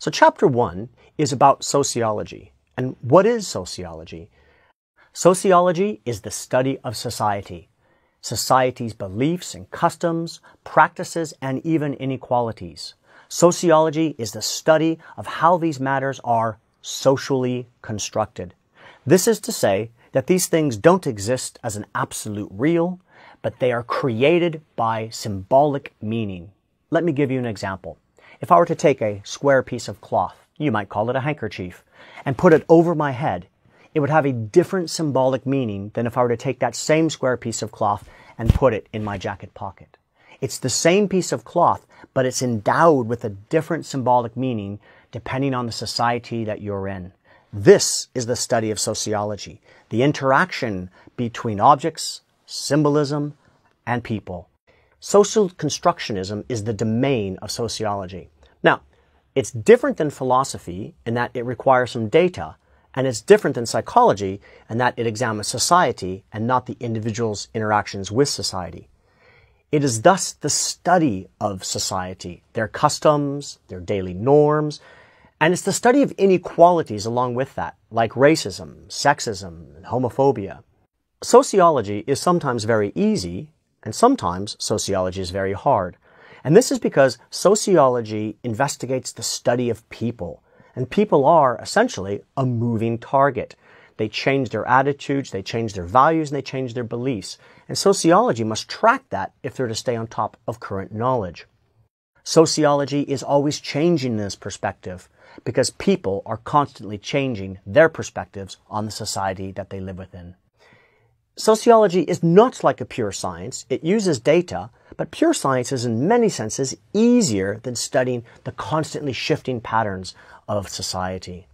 So, chapter one is about sociology. And what is sociology? Sociology is the study of society, society's beliefs and customs, practices, and even inequalities. Sociology is the study of how these matters are socially constructed. This is to say that these things don't exist as an absolute real, but they are created by symbolic meaning. Let me give you an example. If I were to take a square piece of cloth, you might call it a handkerchief, and put it over my head, it would have a different symbolic meaning than if I were to take that same square piece of cloth and put it in my jacket pocket. It's the same piece of cloth, but it's endowed with a different symbolic meaning depending on the society that you're in. This is the study of sociology, the interaction between objects, symbolism, and people. Social constructionism is the domain of sociology. Now, it's different than philosophy in that it requires some data, and it's different than psychology in that it examines society and not the individual's interactions with society. It is thus the study of society, their customs, their daily norms, and it's the study of inequalities along with that, like racism, sexism, and homophobia. Sociology is sometimes very easy and sometimes sociology is very hard. And this is because sociology investigates the study of people. And people are essentially a moving target. They change their attitudes, they change their values, and they change their beliefs. And sociology must track that if they're to stay on top of current knowledge. Sociology is always changing this perspective because people are constantly changing their perspectives on the society that they live within. Sociology is not like a pure science. It uses data, but pure science is in many senses easier than studying the constantly shifting patterns of society.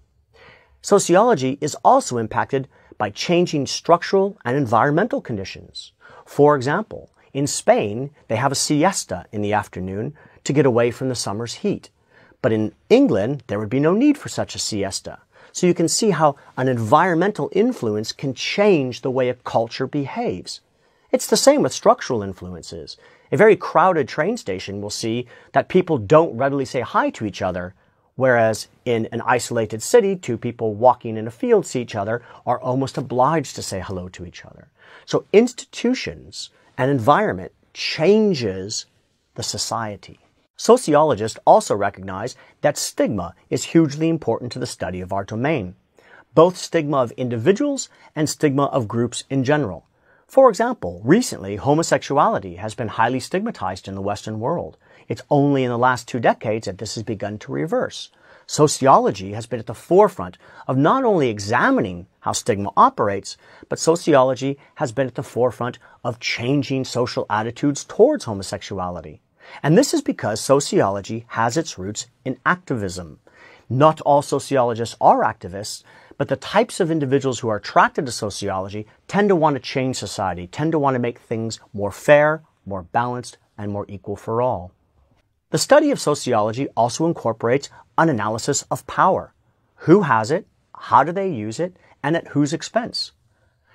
Sociology is also impacted by changing structural and environmental conditions. For example, in Spain, they have a siesta in the afternoon to get away from the summer's heat. But in England, there would be no need for such a siesta so you can see how an environmental influence can change the way a culture behaves. It's the same with structural influences. A very crowded train station will see that people don't readily say hi to each other, whereas in an isolated city, two people walking in a field see each other are almost obliged to say hello to each other. So institutions and environment changes the society. Sociologists also recognize that stigma is hugely important to the study of our domain, both stigma of individuals and stigma of groups in general. For example, recently homosexuality has been highly stigmatized in the Western world. It's only in the last two decades that this has begun to reverse. Sociology has been at the forefront of not only examining how stigma operates, but sociology has been at the forefront of changing social attitudes towards homosexuality. And this is because sociology has its roots in activism. Not all sociologists are activists, but the types of individuals who are attracted to sociology tend to want to change society, tend to want to make things more fair, more balanced, and more equal for all. The study of sociology also incorporates an analysis of power. Who has it? How do they use it? And at whose expense?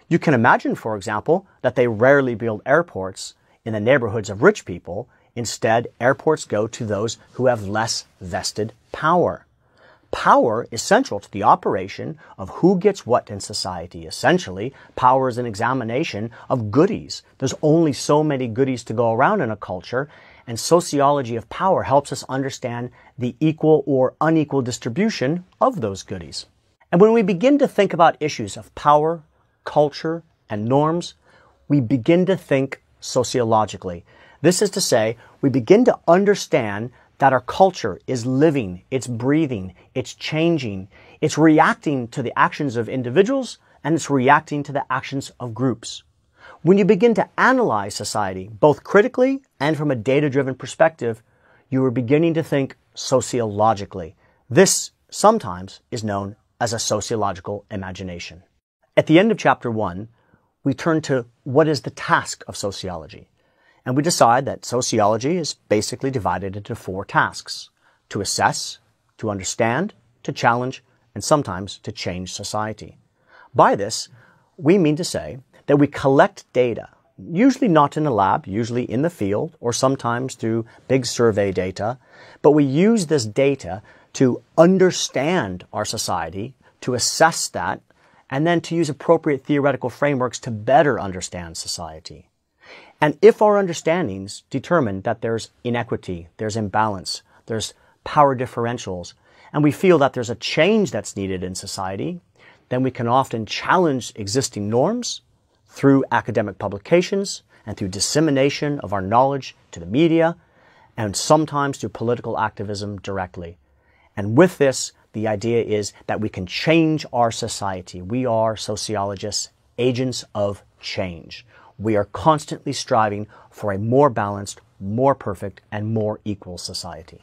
You can imagine, for example, that they rarely build airports in the neighborhoods of rich people Instead, airports go to those who have less vested power. Power is central to the operation of who gets what in society. Essentially, power is an examination of goodies. There's only so many goodies to go around in a culture, and sociology of power helps us understand the equal or unequal distribution of those goodies. And when we begin to think about issues of power, culture, and norms, we begin to think sociologically. This is to say, we begin to understand that our culture is living, it's breathing, it's changing, it's reacting to the actions of individuals, and it's reacting to the actions of groups. When you begin to analyze society, both critically and from a data driven perspective, you are beginning to think sociologically. This sometimes is known as a sociological imagination. At the end of chapter one, we turn to what is the task of sociology. And we decide that sociology is basically divided into four tasks to assess, to understand, to challenge, and sometimes to change society. By this, we mean to say that we collect data, usually not in a lab, usually in the field, or sometimes through big survey data, but we use this data to understand our society, to assess that, and then to use appropriate theoretical frameworks to better understand society. And if our understandings determine that there's inequity, there's imbalance, there's power differentials, and we feel that there's a change that's needed in society, then we can often challenge existing norms through academic publications and through dissemination of our knowledge to the media and sometimes through political activism directly. And with this, the idea is that we can change our society. We are sociologists, agents of change we are constantly striving for a more balanced, more perfect, and more equal society.